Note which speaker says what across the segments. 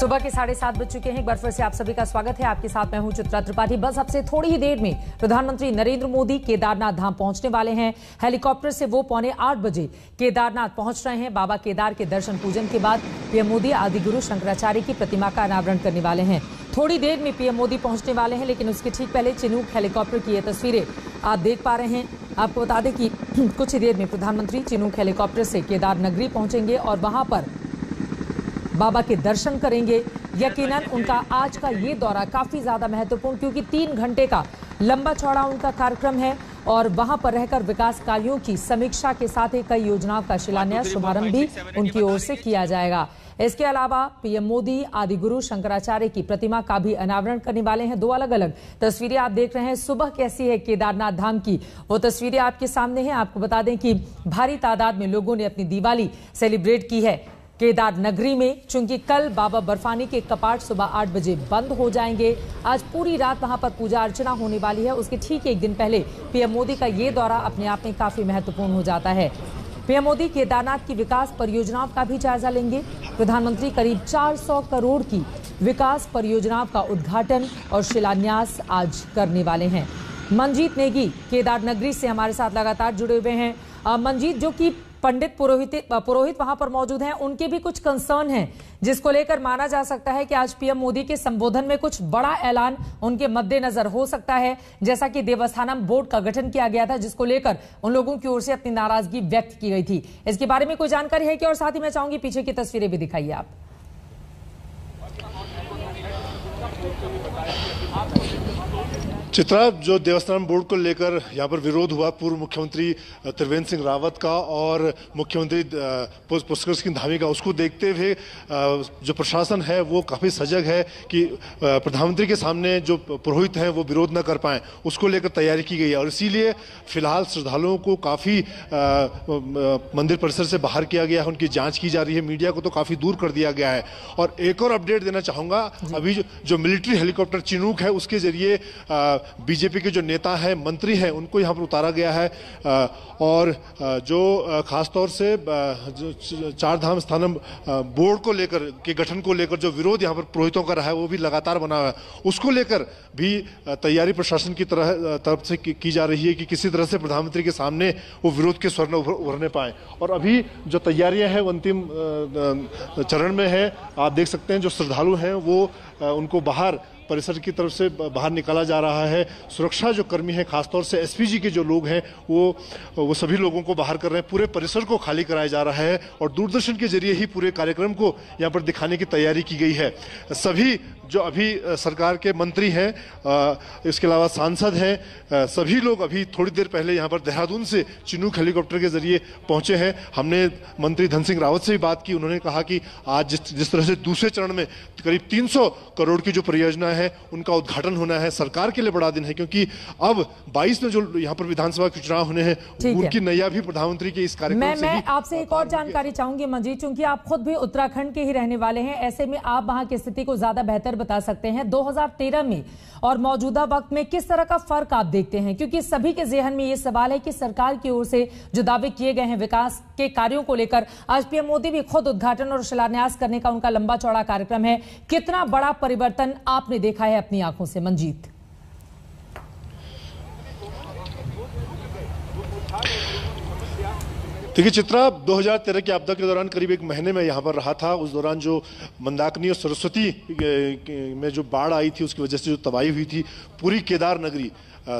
Speaker 1: सुबह के साढ़े सात बज चुके हैं एक बार फिर से आप सभी का स्वागत है आपके साथ मैं हूं चित्रा त्रिपाठी बस अब से थोड़ी ही देर में प्रधानमंत्री नरेंद्र मोदी केदारनाथ धाम पहुंचने वाले हैं हेलीकॉप्टर से वो पौने आठ बजे केदारनाथ पहुंच रहे हैं बाबा केदार के दर्शन पूजन के बाद पीएम मोदी आदिगुरु शंकराचार्य की प्रतिमा का अनावरण करने वाले हैं थोड़ी देर में पीएम मोदी पहुंचने वाले हैं लेकिन उसके ठीक पहले चिनूक हेलीकॉप्टर की ये तस्वीरें आप देख पा रहे हैं आपको बता दें कि कुछ ही देर में प्रधानमंत्री चिनूक हेलीकॉप्टर से केदार नगरी पहुंचेंगे और वहां पर बाबा के दर्शन करेंगे यकीनन उनका आज का ये दौरा काफ़ी ज़्यादा महत्वपूर्ण क्योंकि तीन घंटे का लंबा चौड़ा उनका कार्यक्रम है और वहां पर रहकर विकास कार्यों की समीक्षा के साथ ही कई योजनाओं का शिलान्यास तो शुभारंभ भी उनकी ओर तो से किया जाएगा इसके अलावा पीएम मोदी आदि गुरु शंकराचार्य की प्रतिमा का भी अनावरण करने वाले हैं दो अलग अलग तस्वीरें आप देख रहे हैं सुबह कैसी है केदारनाथ धाम की वो तस्वीरें आपके सामने हैं आपको बता दें कि भारी तादाद में लोगों ने अपनी दिवाली सेलिब्रेट की है केदार नगरी में चूंकि कल बाबा बर्फानी के कपाट सुबह आठ बजे बंद हो जाएंगे आज पूरी रात वहां पर पूजा अर्चना होने वाली है उसके ठीक एक दिन पहले पीएम मोदी का ये दौरा अपने आप में काफी महत्वपूर्ण हो जाता है पीएम मोदी केदारनाथ की विकास परियोजनाओं का भी जायजा लेंगे प्रधानमंत्री करीब 400 करोड़ की विकास परियोजनाओं का उद्घाटन और शिलान्यास आज करने वाले हैं मनजीत नेगी केदार नगरी से हमारे साथ लगातार जुड़े हुए हैं मनजीत जो कि पंडित पुरोहित पुरोहित वहां पर मौजूद हैं उनके भी कुछ कंसर्न हैं जिसको लेकर माना जा सकता है कि आज पीएम मोदी के संबोधन में कुछ बड़ा ऐलान उनके मद्देनजर हो सकता है जैसा कि देवस्थानम बोर्ड का गठन किया गया था जिसको लेकर उन लोगों की ओर से अपनी नाराजगी व्यक्त की गई थी इसके बारे में कोई जानकारी है कि और साथ ही मैं चाहूंगी पीछे की तस्वीरें भी दिखाइए आप
Speaker 2: चित्रा जो देवस्थान बोर्ड को लेकर यहाँ पर विरोध हुआ पूर्व मुख्यमंत्री त्रिवेंद्र सिंह रावत का और मुख्यमंत्री पुष्कर सिंह धामी का उसको देखते हुए जो प्रशासन है वो काफ़ी सजग है कि प्रधानमंत्री के सामने जो पुरोहित हैं वो विरोध न कर पाएँ उसको लेकर तैयारी की गई है और इसीलिए फिलहाल श्रद्धालुओं को काफ़ी मंदिर परिसर से बाहर किया गया है उनकी जाँच की जा रही है मीडिया को तो काफ़ी दूर कर दिया गया है और एक और अपडेट देना चाहूँगा अभी जो मिलिट्री हेलीकॉप्टर चिनूक है उसके जरिए बीजेपी के जो नेता हैं मंत्री हैं उनको यहाँ पर उतारा गया है और जो खासतौर से चार धाम स्थानम बोर्ड को लेकर के गठन को लेकर जो विरोध यहाँ पर पुरोहितों का रहा है वो भी लगातार बना हुआ है उसको लेकर भी तैयारी प्रशासन की तरह तरफ से की जा रही है कि किसी तरह से प्रधानमंत्री के सामने वो विरोध के स्वर्ण उभरने पाए और अभी जो तैयारियां हैं वो अंतिम चरण में है आप देख सकते हैं जो श्रद्धालु हैं वो उनको बाहर परिसर की तरफ से बाहर निकाला जा रहा है सुरक्षा जो कर्मी है खासतौर से एसपीजी के जो लोग हैं वो वो सभी लोगों को बाहर कर रहे हैं पूरे परिसर को खाली कराया जा रहा है और दूरदर्शन के जरिए ही पूरे कार्यक्रम को यहाँ पर दिखाने की तैयारी की गई है सभी जो अभी सरकार के मंत्री हैं इसके अलावा सांसद हैं सभी लोग अभी थोड़ी देर पहले यहाँ पर देहरादून से चिनूक हेलीकॉप्टर के जरिए पहुँचे हैं हमने मंत्री धन सिंह रावत से भी बात की उन्होंने कहा कि आज जिस जिस तरह से दूसरे चरण में करीब करोड़ की जो परियोजना है उनका उद्घाटन होना है सरकार के लिए बड़ा दिन है क्योंकि अब 22 में जो यहाँ पर विधानसभा के चुनाव होने हैं उनकी नैया भी प्रधानमंत्री के इस कार्यक्रम मैं, मैं
Speaker 1: आपसे एक और जानकारी चाहूंगी मंजीत चूंकि आप खुद भी उत्तराखंड के ही रहने वाले हैं ऐसे में आप वहां की स्थिति को ज्यादा बेहतर बता सकते हैं दो में और मौजूदा वक्त में किस तरह का फर्क आप देखते हैं क्योंकि सभी के जेहन में ये सवाल है कि सरकार की ओर से जो दावे किए गए हैं विकास के कार्यों को लेकर आज पीएम मोदी भी खुद उद्घाटन और शिलान्यास करने का उनका लंबा चौड़ा कार्यक्रम है कितना बड़ा परिवर्तन आपने देखा है अपनी आंखों से मंजीत
Speaker 2: देखिए चित्रा 2013 की आपदा के दौरान करीब एक महीने में यहाँ पर रहा था उस दौरान जो मंदाकिनी और सरस्वती में जो बाढ़ आई थी उसकी वजह से जो तबाही हुई थी पूरी केदार नगरी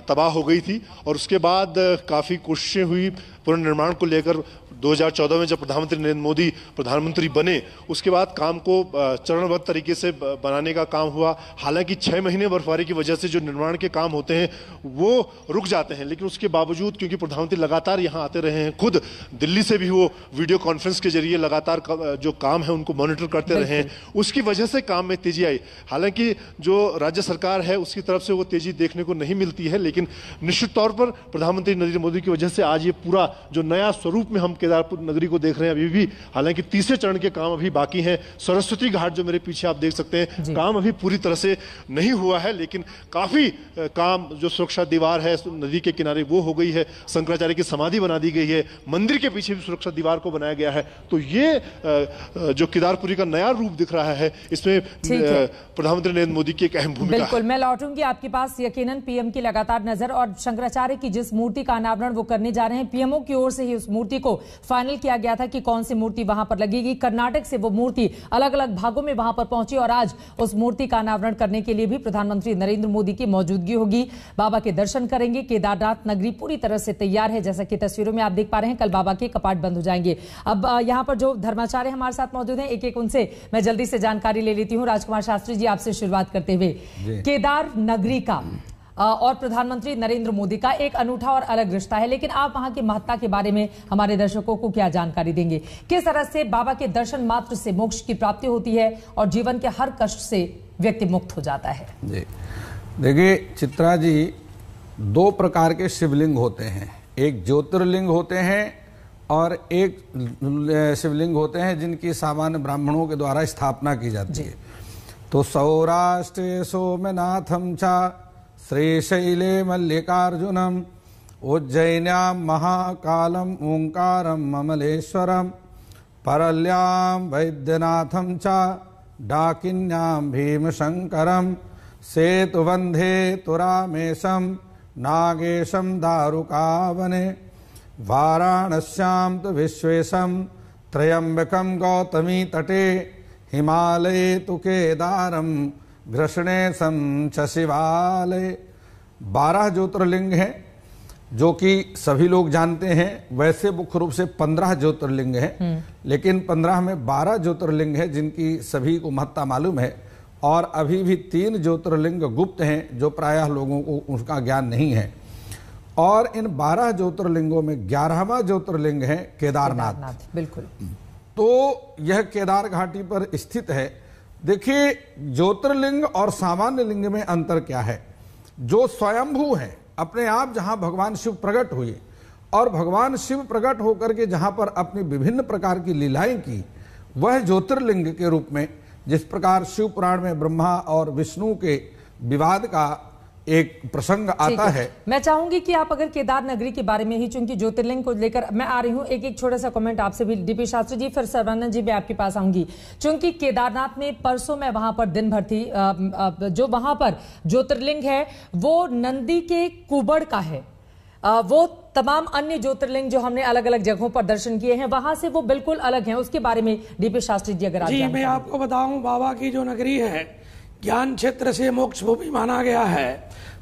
Speaker 2: तबाह हो गई थी और उसके बाद काफ़ी कोशिशें हुई पुनर्निर्माण को लेकर 2014 में जब प्रधानमंत्री नरेंद्र मोदी प्रधानमंत्री बने उसके बाद काम को चरणबद्ध तरीके से बनाने का काम हुआ हालांकि छः महीने बर्फबारी की वजह से जो निर्माण के काम होते हैं वो रुक जाते हैं लेकिन उसके बावजूद क्योंकि प्रधानमंत्री लगातार यहाँ आते रहे हैं खुद दिल्ली से भी वो वीडियो कॉन्फ्रेंस के जरिए लगातार जो काम है उनको मॉनिटर करते रहे हैं उसकी वजह से काम में तेजी आई हालांकि जो राज्य सरकार है उसकी तरफ से वो तेजी देखने को नहीं मिलती है लेकिन निश्चित तौर पर प्रधानमंत्री नरेंद्र मोदी की वजह से आज ये पूरा जो नया स्वरूप में हम कह केदारपुर नगरी को देख रहे हैं अभी भी हालांकि तीसरे चरण के काम अभी बाकी हैं सरस्वती घाट जो मेरे पीछे आप देख सकते हैं काम अभी पूरी तरह से नहीं हुआ है लेकिन काफ़ी काम जो सुरक्षा दीवार है नदी के किनारे वो हो गई है शंकराचार्य की समाधि बना दी गई है मंदिर के पीछे भी सुरक्षा दीवार को बनाया गया है तो ये जो केदारपुरी का नया रूप दिख रहा है इसमें प्रधानमंत्री नरेंद्र मोदी की एक अहम भूमिका बिल्कुल
Speaker 1: मैं लौटूंगी आपके पास यकीन पीएम की लगातार नजर और शंकराचार्य की जिस मूर्ति का अनावरण वो करने जा रहे हैं पीएमओ की ओर से ही उस मूर्ति को फाइनल किया गया था कि कौन सी मूर्ति वहां पर लगेगी कर्नाटक से वो मूर्ति अलग अलग भागों में वहां पर पहुंची और आज उस मूर्ति का अनावरण करने के लिए भी प्रधानमंत्री नरेंद्र मोदी की मौजूदगी होगी बाबा के दर्शन करेंगे केदारनाथ नगरी पूरी तरह से तैयार है जैसा कि तस्वीरों में आप देख पा रहे हैं कल बाबा के कपाट बंद हो जाएंगे अब यहाँ पर जो धर्माचार्य हमारे साथ मौजूद है एक एक उनसे मैं जल्दी से जानकारी ले लेती हूँ राजकुमार शास्त्री जी आपसे शुरुआत करते हुए केदार नगरी का और प्रधानमंत्री नरेंद्र मोदी का एक अनूठा और अलग रिश्ता है लेकिन आप वहां की महत्ता के बारे में हमारे दर्शकों को क्या जानकारी देंगे किस तरह से बाबा के दर्शन मात्र से मोक्ष की प्राप्ति होती है और जीवन के हर कष्ट से व्यक्ति मुक्त हो जाता है
Speaker 3: जी देखिए चित्रा जी दो प्रकार के शिवलिंग होते हैं एक ज्योतिर्लिंग होते हैं और एक शिवलिंग होते हैं जिनकी सामान्य ब्राह्मणों के द्वारा स्थापना की जाती है तो सौराष्ट्र सोमनाथम चा श्रीशैले मल्लिकार्जुनम् उज्जैनिया महाकाल ओंकार ममलेश्वर परल्यां वैद्यनाथ च डाकिन्यां भीमशङ्करं सेतुबन्धे तुरामेशं नागेशं दारुकावने वाराणस्यां तु विश्वेशं गौतमी तटे हिमालय तु केदारम घृषणे संच शिवालय बारह ज्योतिर्लिंग हैं जो कि सभी लोग जानते हैं वैसे मुख्य रूप से पंद्रह ज्योतिर्लिंग हैं हम्म। लेकिन पंद्रह में बारह ज्योतिर्लिंग हैं जिनकी सभी को महत्ता मालूम है और अभी भी तीन ज्योतिर्लिंग गुप्त हैं जो प्रायः लोगों को उसका ज्ञान नहीं है और इन बारह ज्योतिर्लिंगों में ग्यारहवा ज्योतिर्लिंग है केदारनाथ बिल्कुल तो यह केदार घाटी पर स्थित है देखिए ज्योतिर्लिंग और सामान्य लिंग में अंतर क्या है जो स्वयंभू है अपने आप जहाँ भगवान शिव प्रकट हुए और भगवान शिव प्रकट होकर के जहां पर अपनी विभिन्न प्रकार की लीलाएं की वह ज्योतिर्लिंग के रूप में जिस प्रकार शिव पुराण में ब्रह्मा और विष्णु के विवाद का एक प्रसंग आता है।,
Speaker 1: मैं चाहूंगी कि आप अगर केदार नगरी के बारे में ही चूंकि ज्योतिर्लिंग को लेकर मैं आ रही हूँ एक एक छोटा सा कमेंट आपसे भी डीपी शास्त्री जी फिर सर्वानंद जी भी आपके पास आऊंगी चूंकि केदारनाथ में परसों मैं वहां पर दिन भर थी आ, आ, जो वहां पर ज्योतिर्लिंग है वो नंदी के कुबड़ का है आ, वो तमाम अन्य ज्योतिर्लिंग जो हमने अलग अलग जगहों पर दर्शन किए हैं वहां से वो बिल्कुल अलग है उसके बारे में डीपी शास्त्री जी अगर
Speaker 4: आपको बताऊं बाबा की जो नगरी है ज्ञान क्षेत्र से मोक्ष भूमि माना गया है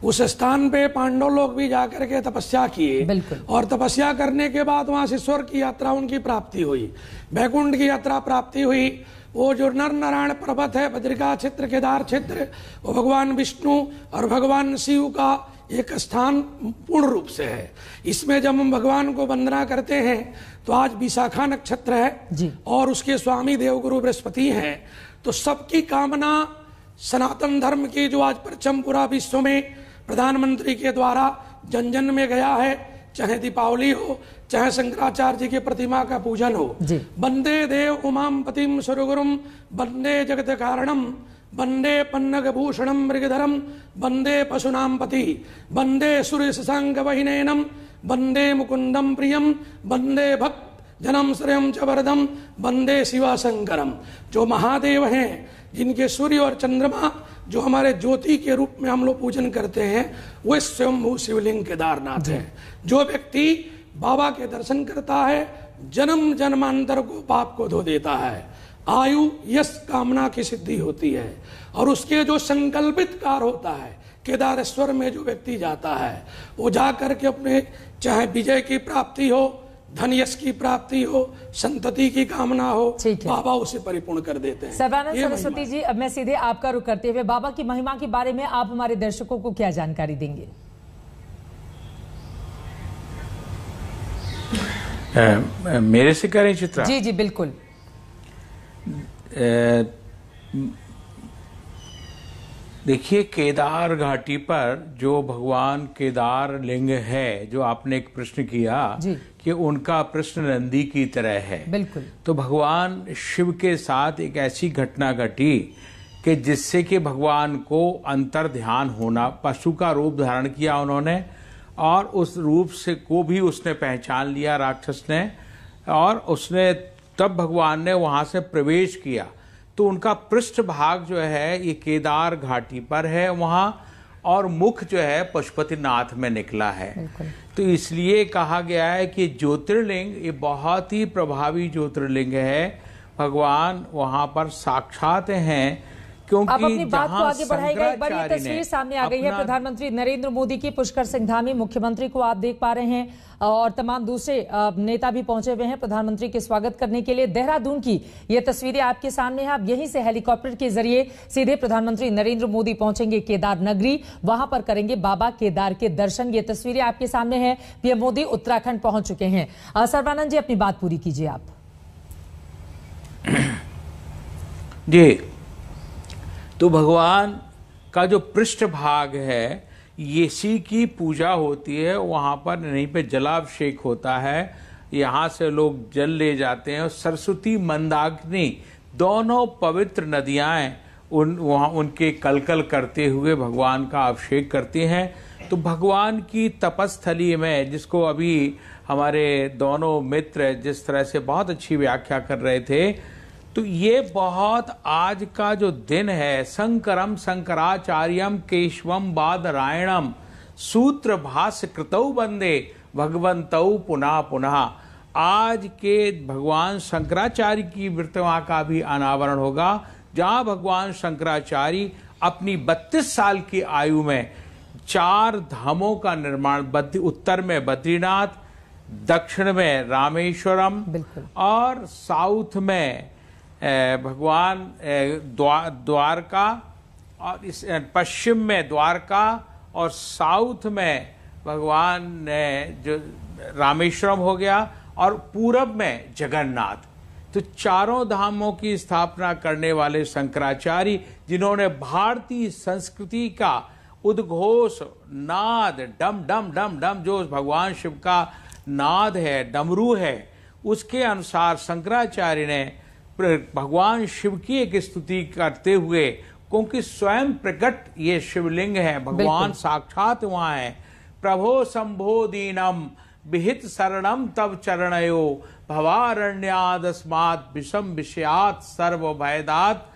Speaker 4: उस स्थान पे पांडव लोग भी जाकर के तपस्या किए और तपस्या करने के बाद वहां से स्वर की यात्रा उनकी प्राप्ति हुई बैकुंठ की यात्रा प्राप्ति हुई वो जो नर नारायण पर्वत है बद्रिका क्षेत्र केदार क्षेत्र वो भगवान विष्णु और भगवान शिव का एक स्थान पूर्ण रूप से है इसमें जब हम भगवान को वंदना करते हैं तो आज विशाखा नक्षत्र है और उसके स्वामी देवगुरु बृहस्पति हैं तो सबकी कामना सनातन धर्म की जो आज परचम पूरा विश्व में प्रधानमंत्री के द्वारा जन जन में गया है चाहे दीपावली हो चाहे शंकराचार्य जी की प्रतिमा का पूजन हो बंदे देव उमाम पतिम सुरगुरुम बंदे जगत कारणम बंदे पन्नग भूषणम मृगधरम बंदे पशुनाम पति बंदे सुरेश सांग वहिनेनम बंदे मुकुंदम प्रियम बंदे भक्त जनम श्रेयम च वरदम बंदे शिवा शंकरम जो महादेव हैं जिनके सूर्य और चंद्रमा जो हमारे ज्योति के रूप में हम लोग पूजन करते हैं वह स्वयं शिवलिंग केदारनाथ है जो व्यक्ति बाबा के दर्शन करता है जन्म जन्मांतर को पाप को धो देता है आयु यश कामना की सिद्धि होती है और उसके जो संकल्पित कार होता है केदारेश्वर में जो व्यक्ति जाता है वो जा करके अपने चाहे विजय की प्राप्ति हो धन यश की प्राप्ति हो संतति की कामना हो बाबा उसे परिपूर्ण कर देते हैं सर्वानंद सरस्वती
Speaker 1: जी अब मैं सीधे आपका रुख करते हुए बाबा की महिमा के बारे में आप हमारे दर्शकों को क्या जानकारी देंगे
Speaker 5: आ, मेरे से करें चित्र जी जी बिल्कुल देखिए केदार घाटी पर जो भगवान केदार लिंग है जो आपने एक प्रश्न किया कि उनका प्रश्न नंदी की तरह है बिल्कुल तो भगवान शिव के साथ एक ऐसी घटना घटी कि जिससे कि भगवान को अंतर ध्यान होना पशु का रूप धारण किया उन्होंने और उस रूप से को भी उसने पहचान लिया राक्षस ने और उसने तब भगवान ने वहाँ से प्रवेश किया तो उनका पृष्ठ भाग जो है ये केदार घाटी पर है वहाँ और मुख जो है पशुपतिनाथ में निकला है तो इसलिए कहा गया है कि ज्योतिर्लिंग ये बहुत ही प्रभावी ज्योतिर्लिंग है भगवान वहाँ पर साक्षात हैं क्योंकि अब अपनी बात को आगे बढ़ाएगा एक तस्वीर सामने आ गई है प्रधानमंत्री
Speaker 1: नरेंद्र मोदी की पुष्कर सिंह धामी मुख्यमंत्री को आप देख पा रहे हैं और तमाम दूसरे नेता भी पहुंचे हुए हैं प्रधानमंत्री के स्वागत करने के लिए देहरादून की ये तस्वीरें आपके सामने हैं आप यहीं से हेलीकॉप्टर के जरिए सीधे प्रधानमंत्री नरेंद्र मोदी पहुंचेंगे केदार नगरी वहां पर करेंगे बाबा केदार के दर्शन ये तस्वीरें आपके सामने हैं पीएम मोदी उत्तराखंड पहुंच चुके हैं सर्वानंद जी अपनी बात पूरी कीजिए आप
Speaker 5: जी तो भगवान का जो पृष्ठ भाग है येसी की पूजा होती है वहाँ पर नहीं पे जलाभिषेक होता है यहाँ से लोग जल ले जाते हैं और सरस्वती मंदाग्नि दोनों पवित्र नदियाँ उन वहाँ उनके कलकल करते हुए भगवान का अभिषेक करती हैं तो भगवान की तपस्थली में जिसको अभी हमारे दोनों मित्र जिस तरह से बहुत अच्छी व्याख्या कर रहे थे तो ये बहुत आज का जो दिन है संकरम शंकराचार्यम केशवम बादरायणम सूत्र भाष्य कृतौ बंदे भगवंत पुनः पुनः आज के भगवान शंकराचार्य की प्रतिमा का भी अनावरण होगा जहाँ भगवान शंकराचार्य अपनी 32 साल की आयु में चार धामों का निर्माण उत्तर में बद्रीनाथ दक्षिण में रामेश्वरम और साउथ में भगवान द्वार द्वारका और इस पश्चिम में द्वारका और साउथ में भगवान ने जो रामेश्वरम हो गया और पूरब में जगन्नाथ तो चारों धामों की स्थापना करने वाले शंकराचार्य जिन्होंने भारतीय संस्कृति का उद्घोष नाद डम डम डम डम जो भगवान शिव का नाद है डमरू है उसके अनुसार शंकराचार्य ने भगवान शिव की एक स्तुति करते हुए क्योंकि स्वयं प्रकट ये शिवलिंग है भगवान साक्षात वहां है प्रभो संभो दीनम विहित शरणम तब चरणयो भवारण्यादस्मात विषम विषयात सर्व भयदात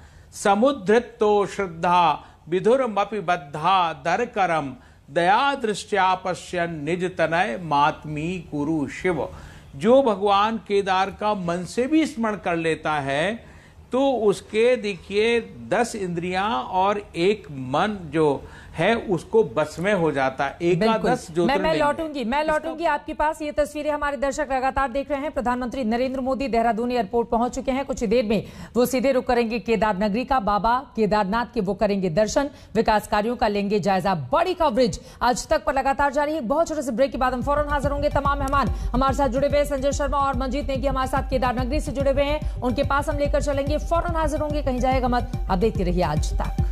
Speaker 5: समुद्रितो श्रद्धा विधुर बद्धा दर करम दया दृष्टिया पश्यन निज तनय मातमी गुरु शिव जो भगवान केदार का मन से भी स्मरण कर लेता है तो उसके देखिए दस इंद्रियां और एक मन जो है उसको बस में हो जाता है जो मैं मैं लौटूंगी
Speaker 1: मैं लौटूंगी आपके पास ये तस्वीरें हमारे दर्शक लगातार देख रहे हैं प्रधानमंत्री नरेंद्र मोदी देहरादून एयरपोर्ट पहुंच चुके हैं कुछ ही देर में वो सीधे रुक करेंगे केदार नगरी का बाबा केदारनाथ के वो करेंगे दर्शन विकास कार्यो का लेंगे जायजा बड़ी कवरेज आज तक पर लगातार जारी है बहुत छोटे से ब्रेक के बाद हम फौरन हाजिर होंगे तमाम मेहमान हमारे साथ जुड़े हुए संजय शर्मा और मंजीत नेगी हमारे साथ केदार नगरी से जुड़े हुए हैं उनके पास हम लेकर चलेंगे फौरन हाजिर होंगे कहीं जाएगा मत आप देखते रहिए आज तक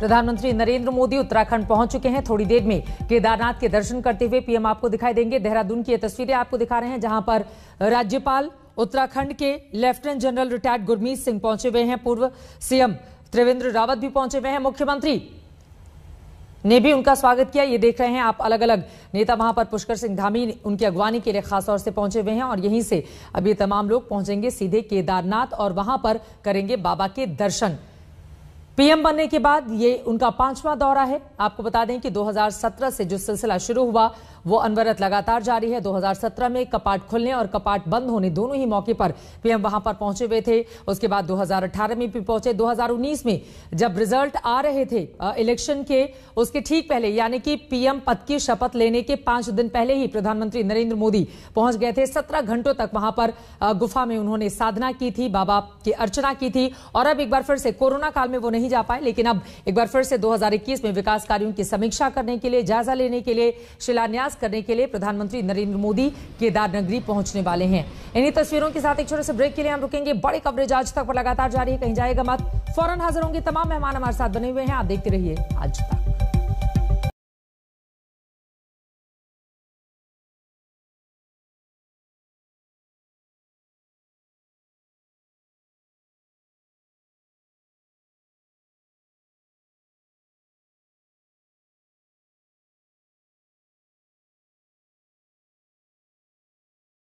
Speaker 1: प्रधानमंत्री नरेंद्र मोदी उत्तराखंड पहुंच चुके हैं थोड़ी देर में केदारनाथ के दर्शन करते हुए पीएम आपको दिखाई देंगे देहरादून की ये तस्वीरें आपको दिखा रहे हैं जहां पर राज्यपाल उत्तराखंड के lieutenant general retired Gurmeet Singh पहुंचे हुए हैं पूर्व सीएम त्रिवेंद्र रावत भी पहुंचे हुए हैं मुख्यमंत्री ने भी उनका स्वागत किया ये देख रहे हैं आप अलग अलग नेता वहां पर पुष्कर सिंह धामी उनकी अगवानी के लिए खास तौर से पहुंचे हुए हैं और यहीं से अब ये तमाम लोग पहुंचेंगे सीधे केदारनाथ और वहां पर करेंगे बाबा के दर्शन पीएम बनने के बाद ये उनका पांचवा दौरा है आपको बता दें कि 2017 से जो सिलसिला शुरू हुआ वो अनवरत लगातार जारी है 2017 में कपाट खुलने और कपाट बंद होने दोनों ही मौके पर पीएम वहां पर पहुंचे हुए थे उसके बाद 2018 में भी पहुंचे 2019 में जब रिजल्ट आ रहे थे इलेक्शन के उसके ठीक पहले यानी कि पीएम पद की शपथ लेने के पांच दिन पहले ही प्रधानमंत्री नरेंद्र मोदी पहुंच गए थे सत्रह घंटों तक वहां पर गुफा में उन्होंने साधना की थी बाबा की अर्चना की थी और अब एक बार फिर से कोरोना काल में वो नहीं जा पाए लेकिन अब एक बार फिर से दो में विकास कार्यो की समीक्षा करने के लिए जायजा लेने के लिए शिलान्यास करने के लिए प्रधानमंत्री नरेंद्र मोदी केदार नगरी पहुंचने वाले हैं इन्हीं तस्वीरों के साथ एक छोटे से ब्रेक के लिए हम रुकेंगे बड़े कवरेज आज तक पर लगातार जारी है कहीं जाएगा मत फौरन हाजिर होंगे तमाम मेहमान हमारे साथ बने हुए हैं आप देखते रहिए आज तक